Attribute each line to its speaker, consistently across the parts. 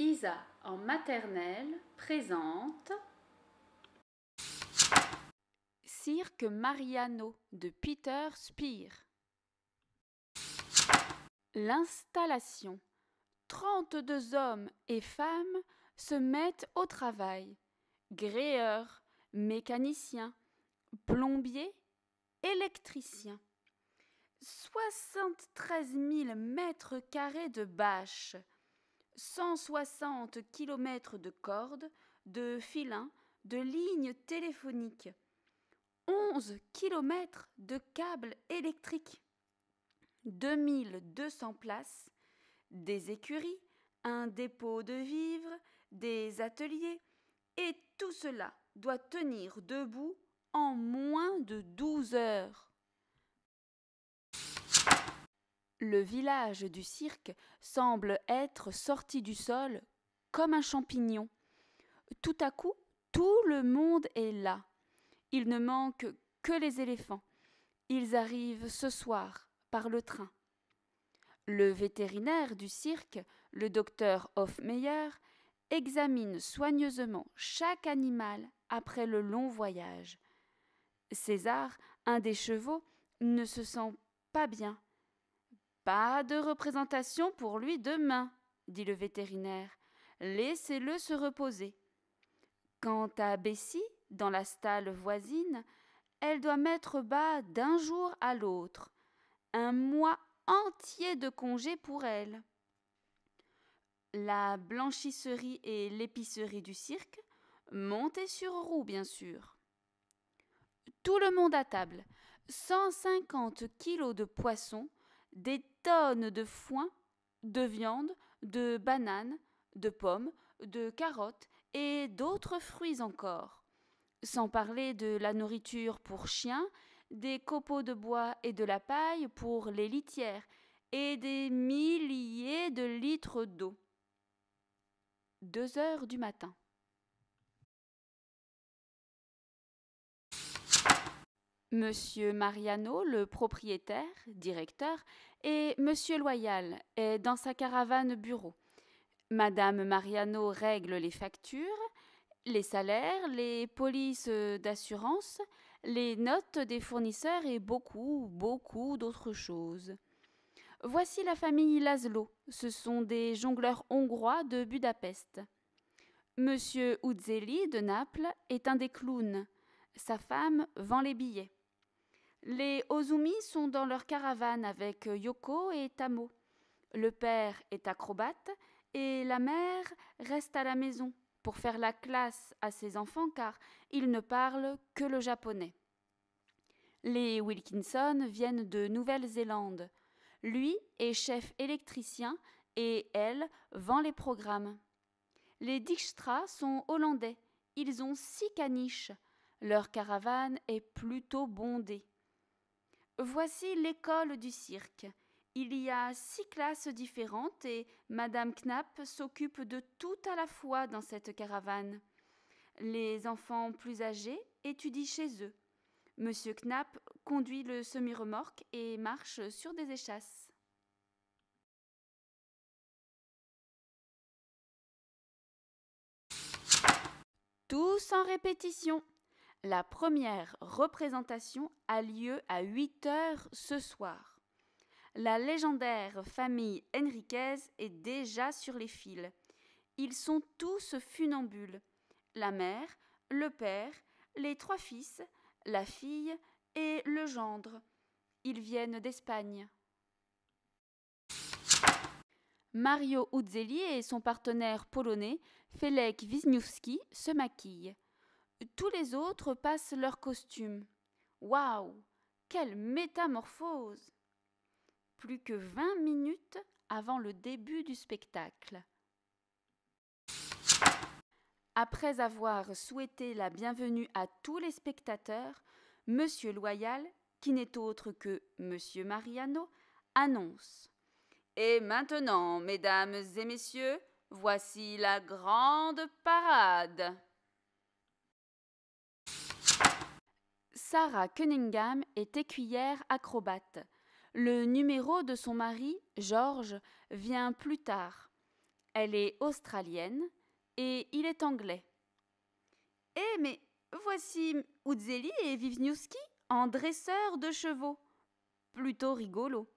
Speaker 1: Isa en maternelle présente Cirque Mariano de Peter Speer. L'installation. 32 hommes et femmes se mettent au travail. Gréeurs, mécaniciens, plombiers, électriciens. 73 000 mètres carrés de bâches. 160 km de cordes, de filins, de lignes téléphoniques, 11 km de câbles électriques, 2200 places, des écuries, un dépôt de vivres, des ateliers, et tout cela doit tenir debout en moins de 12 heures. Le village du cirque semble être sorti du sol comme un champignon. Tout à coup, tout le monde est là. Il ne manque que les éléphants. Ils arrivent ce soir par le train. Le vétérinaire du cirque, le docteur Hoffmeyer, examine soigneusement chaque animal après le long voyage. César, un des chevaux, ne se sent pas bien. Pas de représentation pour lui demain, dit le vétérinaire. Laissez-le se reposer. Quant à Bessie, dans la stalle voisine, elle doit mettre bas d'un jour à l'autre. Un mois entier de congé pour elle. La blanchisserie et l'épicerie du cirque, montaient sur roue bien sûr. Tout le monde à table. 150 kilos de poissons, des de foin, de viande, de bananes, de pommes, de carottes et d'autres fruits encore. Sans parler de la nourriture pour chiens, des copeaux de bois et de la paille pour les litières, et des milliers de litres d'eau. Deux heures du matin. Monsieur Mariano, le propriétaire, directeur, et Monsieur Loyal est dans sa caravane bureau. Madame Mariano règle les factures, les salaires, les polices d'assurance, les notes des fournisseurs et beaucoup, beaucoup d'autres choses. Voici la famille Laszlo. Ce sont des jongleurs hongrois de Budapest. Monsieur Udzeli de Naples est un des clowns. Sa femme vend les billets. Les Ozumi sont dans leur caravane avec euh, Yoko et Tamo. Le père est acrobate et la mère reste à la maison pour faire la classe à ses enfants car ils ne parlent que le japonais. Les Wilkinson viennent de Nouvelle-Zélande. Lui est chef électricien et elle vend les programmes. Les Dijkstra sont hollandais. Ils ont six caniches. Leur caravane est plutôt bondée. Voici l'école du cirque. Il y a six classes différentes et Madame Knapp s'occupe de tout à la fois dans cette caravane. Les enfants plus âgés étudient chez eux. Monsieur Knapp conduit le semi-remorque et marche sur des échasses. Tous en répétition. La première représentation a lieu à 8 heures ce soir. La légendaire famille Henriquez est déjà sur les fils. Ils sont tous funambules. La mère, le père, les trois fils, la fille et le gendre. Ils viennent d'Espagne. Mario Uzzelli et son partenaire polonais, Felek Wisniewski, se maquillent tous les autres passent leur costume. Waouh Quelle métamorphose Plus que vingt minutes avant le début du spectacle. Après avoir souhaité la bienvenue à tous les spectateurs, Monsieur Loyal, qui n'est autre que Monsieur Mariano, annonce. Et maintenant, mesdames et messieurs, voici la grande parade. Sarah Cunningham est écuyère acrobate. Le numéro de son mari, George, vient plus tard. Elle est australienne et il est anglais. Eh mais voici Udzeli et Vivniuski en dresseurs de chevaux. Plutôt rigolo.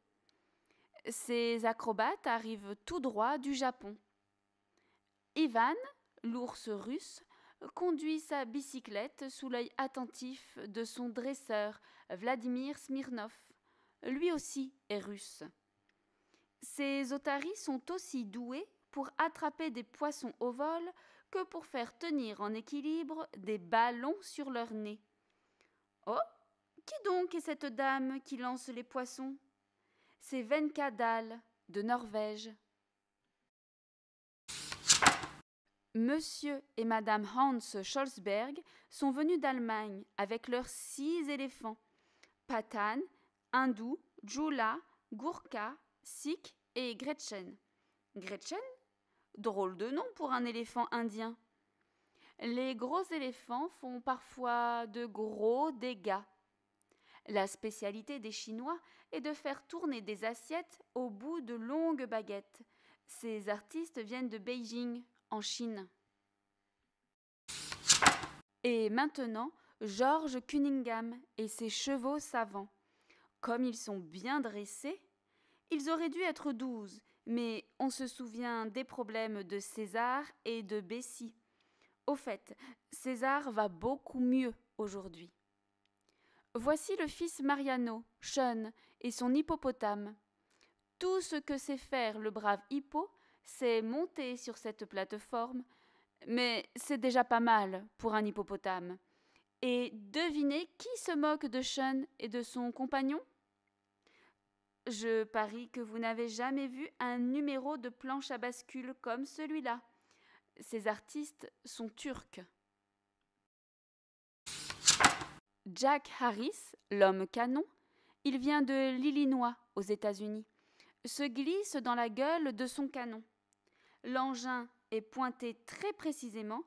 Speaker 1: Ces acrobates arrivent tout droit du Japon. Ivan, l'ours russe, conduit sa bicyclette sous l'œil attentif de son dresseur Vladimir Smirnov. Lui aussi est russe. Ces otaries sont aussi doués pour attraper des poissons au vol que pour faire tenir en équilibre des ballons sur leur nez. Oh Qui donc est cette dame qui lance les poissons C'est Venka de Norvège. Monsieur et Madame Hans Scholzberg sont venus d'Allemagne avec leurs six éléphants Patan, Hindou, Jula, gourka Sikh et Gretchen. Gretchen Drôle de nom pour un éléphant indien. Les gros éléphants font parfois de gros dégâts. La spécialité des Chinois est de faire tourner des assiettes au bout de longues baguettes. Ces artistes viennent de Beijing, en Chine. Et maintenant, George Cunningham et ses chevaux savants. Comme ils sont bien dressés, ils auraient dû être douze, mais on se souvient des problèmes de César et de Bessie. Au fait, César va beaucoup mieux aujourd'hui. Voici le fils Mariano, Sean, et son hippopotame. Tout ce que sait faire le brave hippo, c'est monter sur cette plateforme, mais c'est déjà pas mal pour un hippopotame. Et devinez qui se moque de Sean et de son compagnon Je parie que vous n'avez jamais vu un numéro de planche à bascule comme celui-là. Ces artistes sont turcs. Jack Harris, l'homme canon, il vient de l'Illinois aux États-Unis, se glisse dans la gueule de son canon l'engin est pointé très précisément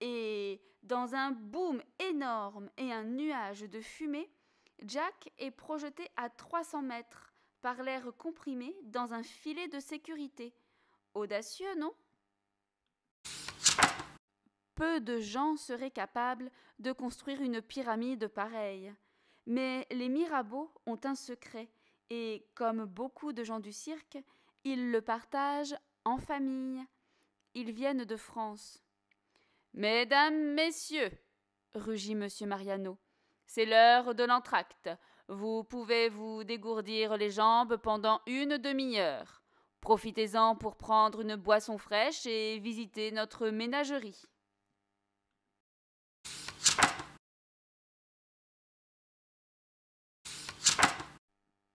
Speaker 1: et dans un boom énorme et un nuage de fumée, Jack est projeté à 300 mètres par l'air comprimé dans un filet de sécurité. Audacieux, non Peu de gens seraient capables de construire une pyramide pareille. Mais les Mirabeau ont un secret, et comme beaucoup de gens du cirque, ils le partagent en famille. Ils viennent de France. Mesdames, messieurs, rugit Monsieur Mariano, c'est l'heure de l'entracte. Vous pouvez vous dégourdir les jambes pendant une demi-heure. Profitez-en pour prendre une boisson fraîche et visiter notre ménagerie.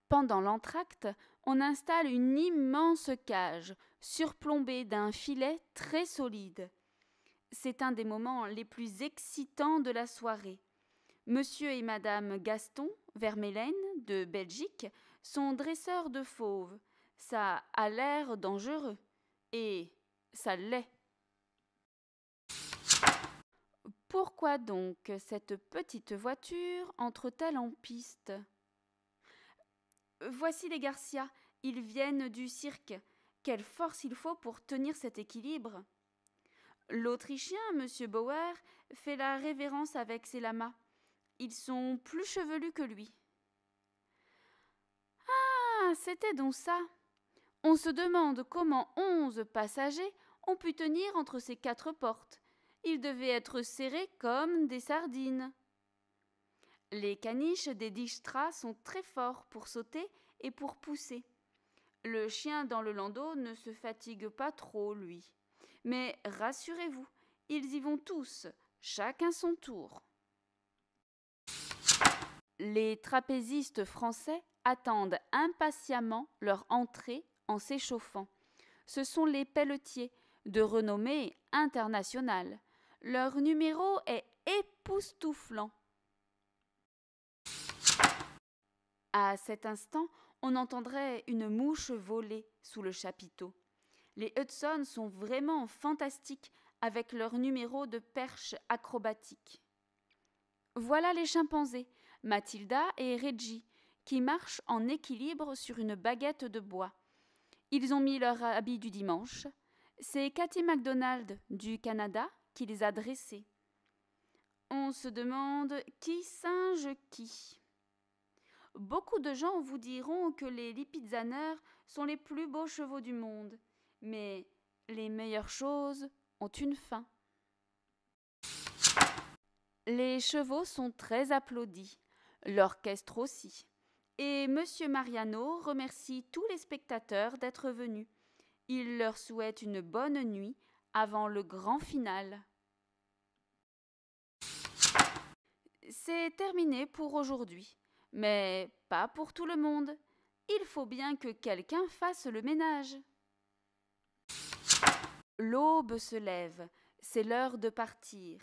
Speaker 1: Pendant l'entracte, on installe une immense cage, surplombée d'un filet très solide. C'est un des moments les plus excitants de la soirée. Monsieur et Madame Gaston, Vermélen, de Belgique, sont dresseurs de fauves. Ça a l'air dangereux. Et ça l'est. Pourquoi donc cette petite voiture entre-t-elle en piste Voici les Garcias, ils viennent du cirque. Quelle force il faut pour tenir cet équilibre. L'Autrichien, monsieur Bauer, fait la révérence avec ses lamas. Ils sont plus chevelus que lui. Ah, c'était donc ça. On se demande comment onze passagers ont pu tenir entre ces quatre portes. Ils devaient être serrés comme des sardines. Les caniches des distras sont très forts pour sauter et pour pousser. Le chien dans le landau ne se fatigue pas trop, lui. Mais rassurez-vous, ils y vont tous, chacun son tour. Les trapézistes français attendent impatiemment leur entrée en s'échauffant. Ce sont les pelletiers, de renommée internationale. Leur numéro est époustouflant. À cet instant, on entendrait une mouche voler sous le chapiteau. Les Hudson sont vraiment fantastiques avec leur numéro de perche acrobatiques. Voilà les chimpanzés, Mathilda et Reggie, qui marchent en équilibre sur une baguette de bois. Ils ont mis leur habit du dimanche. C'est Cathy MacDonald du Canada qui les a dressés. On se demande qui singe qui. Beaucoup de gens vous diront que les Lipizzaners sont les plus beaux chevaux du monde, mais les meilleures choses ont une fin. Les chevaux sont très applaudis, l'orchestre aussi. Et M. Mariano remercie tous les spectateurs d'être venus. Il leur souhaite une bonne nuit avant le grand final. C'est terminé pour aujourd'hui. Mais pas pour tout le monde. Il faut bien que quelqu'un fasse le ménage. L'aube se lève, c'est l'heure de partir.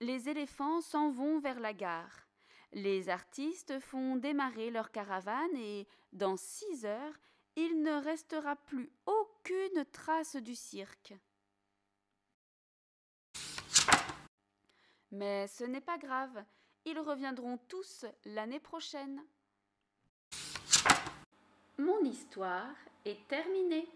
Speaker 1: Les éléphants s'en vont vers la gare. Les artistes font démarrer leur caravane et, dans six heures, il ne restera plus aucune trace du cirque. Mais ce n'est pas grave, ils reviendront tous l'année prochaine. Mon histoire est terminée.